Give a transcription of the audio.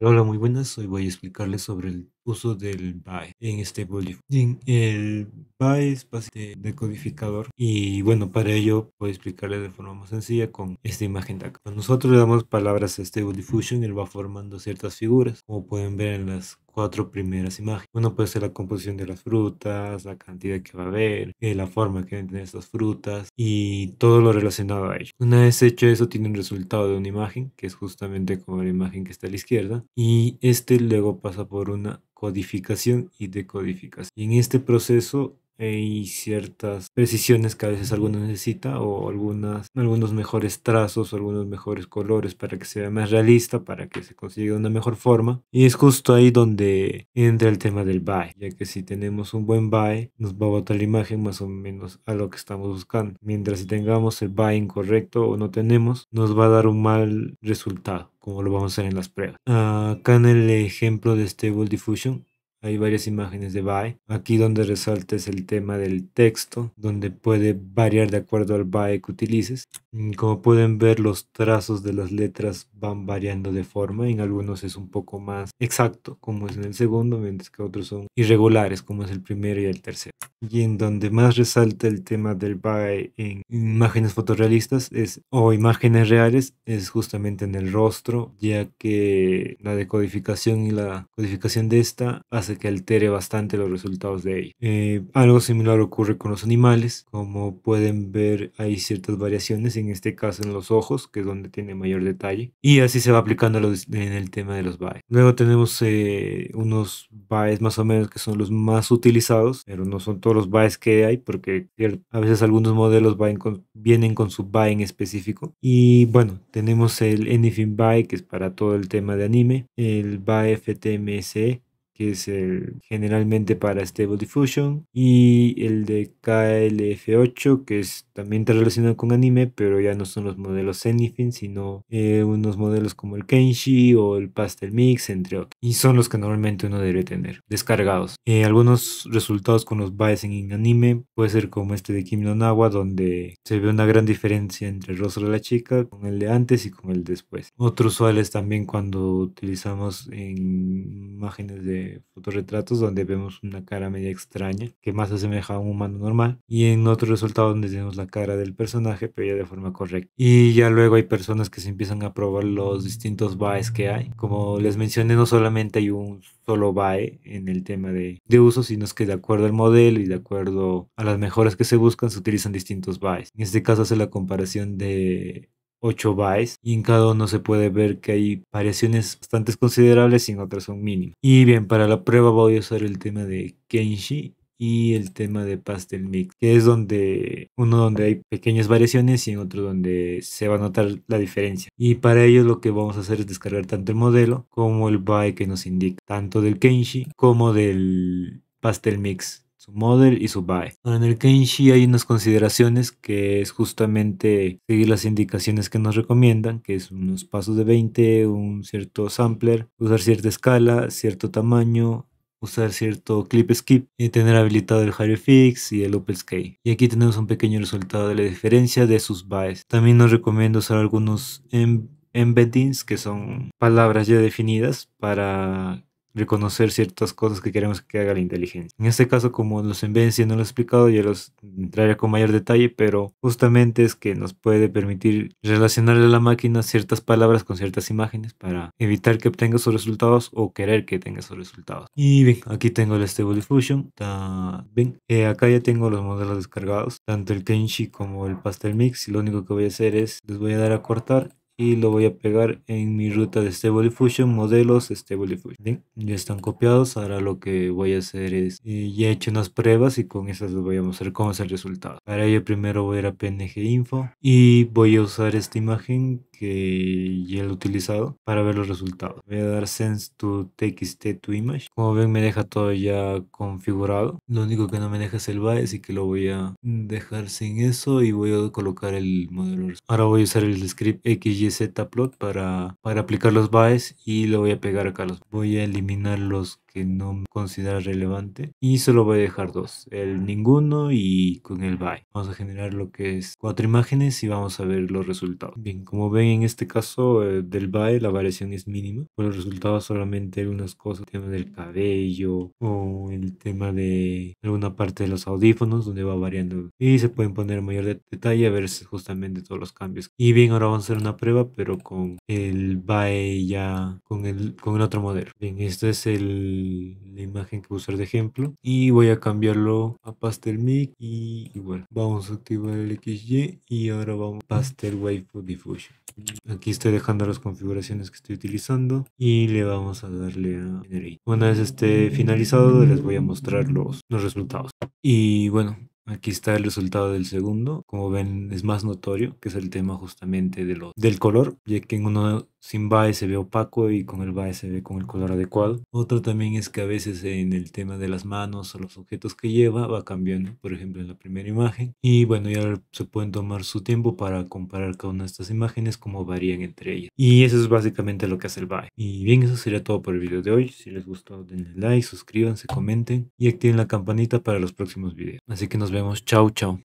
Hola, muy buenas. Hoy voy a explicarles sobre el uso del by en este diffusion. El by es de decodificador y bueno, para ello a explicarle de forma más sencilla con esta imagen de acá. Cuando nosotros le damos palabras a este Stable Diffusion, él va formando ciertas figuras, como pueden ver en las cuatro primeras imágenes. Bueno, puede ser la composición de las frutas, la cantidad que va a haber, eh, la forma que van a tener estas frutas y todo lo relacionado a ello. Una vez hecho eso, tiene un resultado de una imagen, que es justamente como la imagen que está a la izquierda, y este luego pasa por una codificación y decodificación. en este proceso hay ciertas precisiones que a veces alguno necesita o algunas, algunos mejores trazos o algunos mejores colores para que sea más realista, para que se consiga una mejor forma. Y es justo ahí donde entra el tema del buy, ya que si tenemos un buen buy nos va a botar la imagen más o menos a lo que estamos buscando. Mientras si tengamos el buy incorrecto o no tenemos, nos va a dar un mal resultado como lo vamos a ver en las pruebas. Acá en el ejemplo de Stable Diffusion hay varias imágenes de bye Aquí donde resalta es el tema del texto, donde puede variar de acuerdo al bye que utilices. Mm, como pueden ver, los trazos de las letras van variando de forma. En algunos es un poco más exacto, como es en el segundo, mientras que otros son irregulares, como es el primero y el tercero. Y en donde más resalta el tema del bae en imágenes fotorrealistas es, o imágenes reales es justamente en el rostro, ya que la decodificación y la codificación de esta hace que altere bastante los resultados de ahí. Eh, algo similar ocurre con los animales. Como pueden ver, hay ciertas variaciones en este caso en los ojos, que es donde tiene mayor detalle. Y así se va aplicando en el tema de los baes. Luego tenemos eh, unos baes más o menos que son los más utilizados, pero no son todos los baes que hay, porque a veces algunos modelos vienen con su bae en específico. Y bueno, tenemos el Anything Bae, que es para todo el tema de anime, el bae FTMSE, que es el, generalmente para Stable Diffusion, y el de KLF8, que es también está relacionado con anime, pero ya no son los modelos Anything, sino eh, unos modelos como el Kenshi o el Pastel Mix, entre otros. Y son los que normalmente uno debe tener descargados. Eh, algunos resultados con los Bison en anime puede ser como este de Kim Nawa donde se ve una gran diferencia entre el rostro de la chica con el de antes y con el después. Otro usual es también cuando utilizamos en imágenes de fotorretratos donde vemos una cara media extraña que más asemeja a un humano normal y en otro resultado donde tenemos la cara del personaje pero ya de forma correcta. Y ya luego hay personas que se empiezan a probar los distintos BAEs que hay. Como les mencioné, no solamente hay un solo BAE en el tema de, de uso, sino es que de acuerdo al modelo y de acuerdo a las mejoras que se buscan se utilizan distintos BAEs. En este caso hace la comparación de 8 bytes y en cada uno se puede ver que hay variaciones bastante considerables y en otras son mínimas. Y bien, para la prueba voy a usar el tema de Kenshi y el tema de Pastel Mix, que es donde uno donde hay pequeñas variaciones y en otro donde se va a notar la diferencia. Y para ello lo que vamos a hacer es descargar tanto el modelo como el byte que nos indica, tanto del Kenshi como del Pastel Mix model y su buy. en el Kenshi hay unas consideraciones que es justamente seguir las indicaciones que nos recomiendan, que es unos pasos de 20, un cierto sampler, usar cierta escala, cierto tamaño, usar cierto clip skip y tener habilitado el fix y el Scale. Y aquí tenemos un pequeño resultado de la diferencia de sus buys. También nos recomiendo usar algunos em-, embeddings que son palabras ya definidas para reconocer ciertas cosas que queremos que haga la inteligencia. En este caso, como los Benzi no lo he explicado, ya los entraré con mayor detalle, pero justamente es que nos puede permitir relacionarle a la máquina ciertas palabras con ciertas imágenes para evitar que obtenga sus resultados o querer que tenga sus resultados. Y bien, aquí tengo el Stable Diffusion. Bien, eh, acá ya tengo los modelos descargados, tanto el Kenshi como el Pastel Mix. Y lo único que voy a hacer es, les voy a dar a cortar y lo voy a pegar en mi ruta de Stable Diffusion, modelos Stable Diffusion. ya están copiados, ahora lo que voy a hacer es, eh, ya he hecho unas pruebas y con esas les voy a mostrar cómo es el resultado. Para ello primero voy a ir a PNG Info y voy a usar esta imagen que ya he utilizado para ver los resultados. Voy a dar sense to txt to image. Como ven me deja todo ya configurado. Lo único que no me deja es el bias y que lo voy a dejar sin eso y voy a colocar el modelo. Ahora voy a usar el script xy Z plot para, para aplicar los baes y lo voy a pegar acá los. Voy a eliminar los no considera relevante. Y solo voy a dejar dos, el ninguno y con el by. Vamos a generar lo que es cuatro imágenes y vamos a ver los resultados. Bien, como ven en este caso eh, del by la variación es mínima. Por pues los resultados solamente algunas cosas, el tema del cabello o el tema de alguna parte de los audífonos donde va variando. Y se pueden poner mayor detalle a ver justamente todos los cambios. Y bien, ahora vamos a hacer una prueba, pero con el by ya, con el, con el otro modelo. Bien, este es el la imagen que usar de ejemplo y voy a cambiarlo a pastel mic y bueno, vamos a activar el xy y ahora vamos a pastel waveform diffusion aquí estoy dejando las configuraciones que estoy utilizando y le vamos a darle a una vez esté finalizado les voy a mostrar los, los resultados y bueno Aquí está el resultado del segundo. Como ven, es más notorio, que es el tema justamente de lo, del color, ya que en uno sin BAE se ve opaco y con el BAE se ve con el color adecuado. Otro también es que a veces en el tema de las manos o los objetos que lleva va cambiando, por ejemplo en la primera imagen. Y bueno, ya se pueden tomar su tiempo para comparar cada una de estas imágenes, cómo varían entre ellas. Y eso es básicamente lo que hace el BAE. Y bien, eso sería todo por el video de hoy. Si les gustó, denle like, suscríbanse, comenten y activen la campanita para los próximos videos. Así que nos vemos vemos. Chau, chau.